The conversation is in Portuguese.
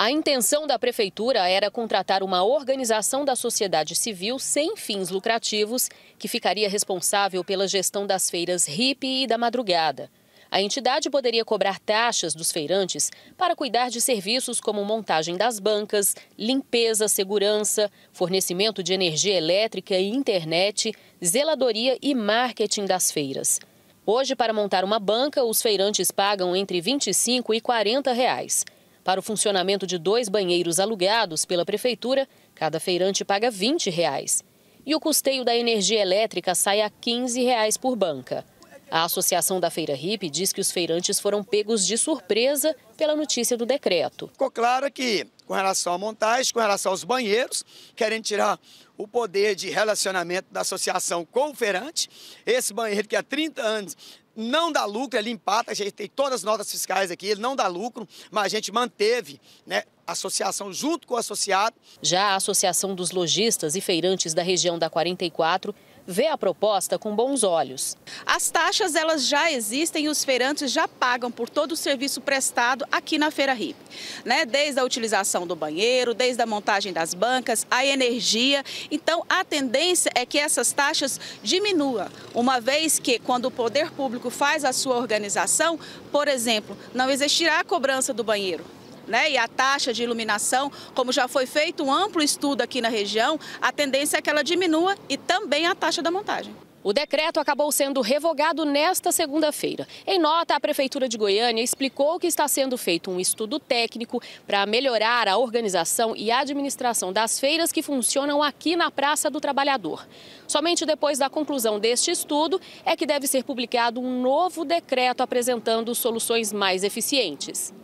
A intenção da prefeitura era contratar uma organização da sociedade civil sem fins lucrativos, que ficaria responsável pela gestão das feiras RIP e da madrugada. A entidade poderia cobrar taxas dos feirantes para cuidar de serviços como montagem das bancas, limpeza, segurança, fornecimento de energia elétrica e internet, zeladoria e marketing das feiras. Hoje, para montar uma banca, os feirantes pagam entre 25 e 40 reais. Para o funcionamento de dois banheiros alugados pela prefeitura, cada feirante paga R$ 20. Reais. E o custeio da energia elétrica sai a R$ 15 reais por banca. A Associação da Feira Hip diz que os feirantes foram pegos de surpresa pela notícia do decreto. Ficou claro que, com relação à montagem, com relação aos banheiros, querem tirar o poder de relacionamento da associação com o feirante. Esse banheiro que há 30 anos não dá lucro, ele empata, a gente tem todas as notas fiscais aqui, ele não dá lucro, mas a gente manteve né, associação junto com o associado. Já a Associação dos Lojistas e Feirantes da região da 44 vê a proposta com bons olhos. As taxas elas já existem e os feirantes já pagam por todo o serviço prestado aqui na Feira RIP. Né? Desde a utilização do banheiro, desde a montagem das bancas, a energia. Então, a tendência é que essas taxas diminuam, uma vez que quando o poder público faz a sua organização, por exemplo, não existirá a cobrança do banheiro, né, e a taxa de iluminação, como já foi feito um amplo estudo aqui na região, a tendência é que ela diminua e também a taxa da montagem. O decreto acabou sendo revogado nesta segunda-feira. Em nota, a Prefeitura de Goiânia explicou que está sendo feito um estudo técnico para melhorar a organização e administração das feiras que funcionam aqui na Praça do Trabalhador. Somente depois da conclusão deste estudo é que deve ser publicado um novo decreto apresentando soluções mais eficientes.